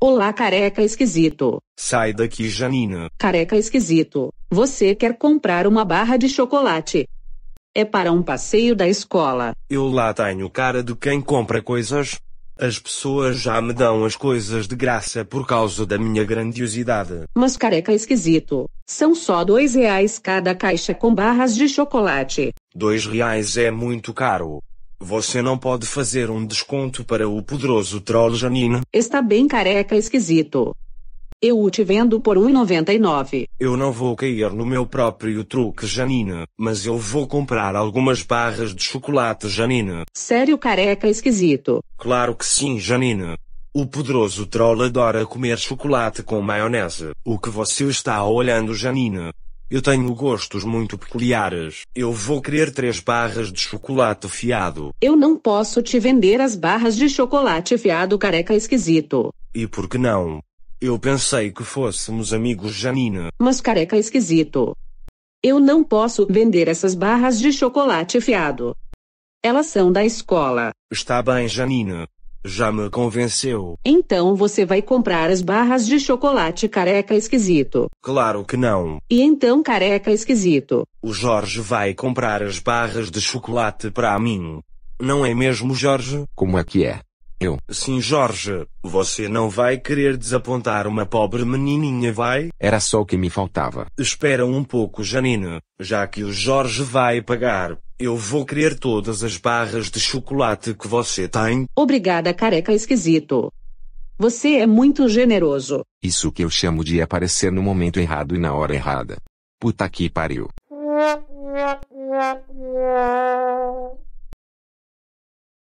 Olá, careca esquisito. Sai daqui, Janina. Careca esquisito. Você quer comprar uma barra de chocolate? É para um passeio da escola. Eu lá tenho cara de quem compra coisas. As pessoas já me dão as coisas de graça por causa da minha grandiosidade. Mas careca esquisito. São só dois reais cada caixa com barras de chocolate. Dois reais é muito caro. Você não pode fazer um desconto para o poderoso troll Janine. Está bem careca esquisito. Eu o te vendo por 1,99. Eu não vou cair no meu próprio truque, Janine, mas eu vou comprar algumas barras de chocolate, Janine. Sério, careca esquisito. Claro que sim, Janine. O poderoso troll adora comer chocolate com maionese. O que você está olhando, Janine? Eu tenho gostos muito peculiares. Eu vou querer três barras de chocolate fiado. Eu não posso te vender as barras de chocolate fiado careca esquisito. E por que não? Eu pensei que fôssemos amigos, Janine. Mas careca esquisito. Eu não posso vender essas barras de chocolate fiado. Elas são da escola. Está bem, Janine. Já me convenceu. Então você vai comprar as barras de chocolate careca esquisito. Claro que não. E então careca esquisito? O Jorge vai comprar as barras de chocolate para mim. Não é mesmo, Jorge? Como é que é? Eu. Sim, Jorge, você não vai querer desapontar uma pobre menininha, vai? Era só o que me faltava. Espera um pouco, Janine, já que o Jorge vai pagar eu vou querer todas as barras de chocolate que você tem. Obrigada, careca esquisito. Você é muito generoso. Isso que eu chamo de aparecer no momento errado e na hora errada. Puta que pariu.